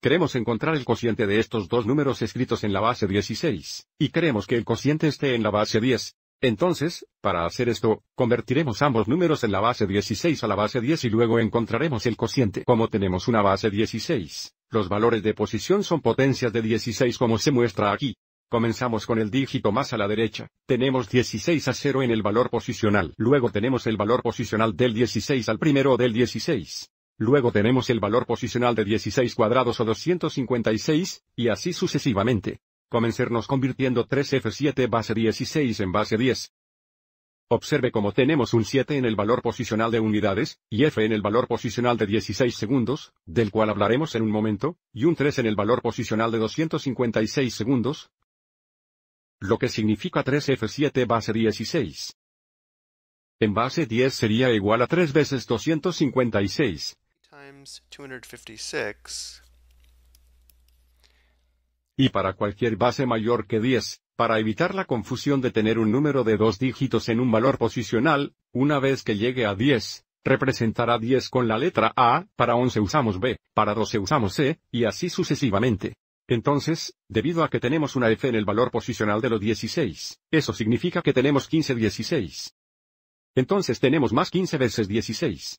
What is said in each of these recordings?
Queremos encontrar el cociente de estos dos números escritos en la base 16, y queremos que el cociente esté en la base 10. Entonces, para hacer esto, convertiremos ambos números en la base 16 a la base 10 y luego encontraremos el cociente. Como tenemos una base 16, los valores de posición son potencias de 16 como se muestra aquí. Comenzamos con el dígito más a la derecha. Tenemos 16 a 0 en el valor posicional. Luego tenemos el valor posicional del 16 al primero del 16. Luego tenemos el valor posicional de 16 cuadrados o 256, y así sucesivamente. Comencernos convirtiendo 3F7 base 16 en base 10. Observe cómo tenemos un 7 en el valor posicional de unidades, y F en el valor posicional de 16 segundos, del cual hablaremos en un momento, y un 3 en el valor posicional de 256 segundos, lo que significa 3F7 base 16. En base 10 sería igual a 3 veces 256, y para cualquier base mayor que 10, para evitar la confusión de tener un número de dos dígitos en un valor posicional, una vez que llegue a 10, representará 10 con la letra A, para 11 usamos B, para 12 usamos C, y así sucesivamente. Entonces, debido a que tenemos una F en el valor posicional de los 16, eso significa que tenemos 15 16. Entonces tenemos más 15 veces 16.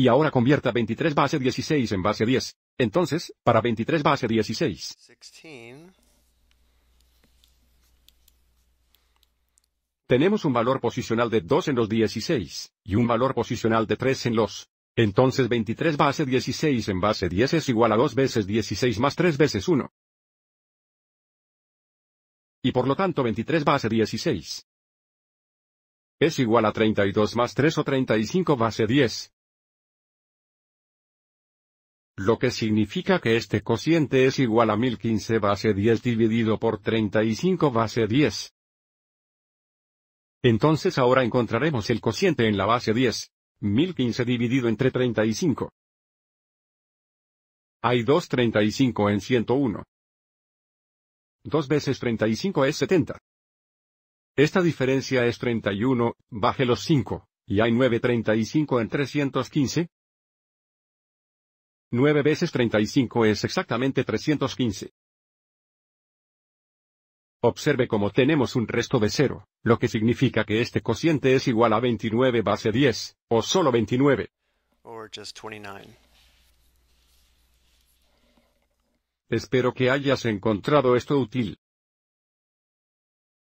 Y ahora convierta 23 base 16 en base 10. Entonces, para 23 base 16. Tenemos un valor posicional de 2 en los 16, y un valor posicional de 3 en los. Entonces 23 base 16 en base 10 es igual a 2 veces 16 más 3 veces 1. Y por lo tanto 23 base 16 es igual a 32 más 3 o 35 base 10 lo que significa que este cociente es igual a 1015 base 10 dividido por 35 base 10. Entonces ahora encontraremos el cociente en la base 10, 1015 dividido entre 35. Hay 235 en 101. 2 veces 35 es 70. Esta diferencia es 31, baje los 5, y hay 9 35 en 315, 9 veces 35 es exactamente 315. Observe cómo tenemos un resto de 0, lo que significa que este cociente es igual a 29 base 10, o solo 29. Espero que hayas encontrado esto útil.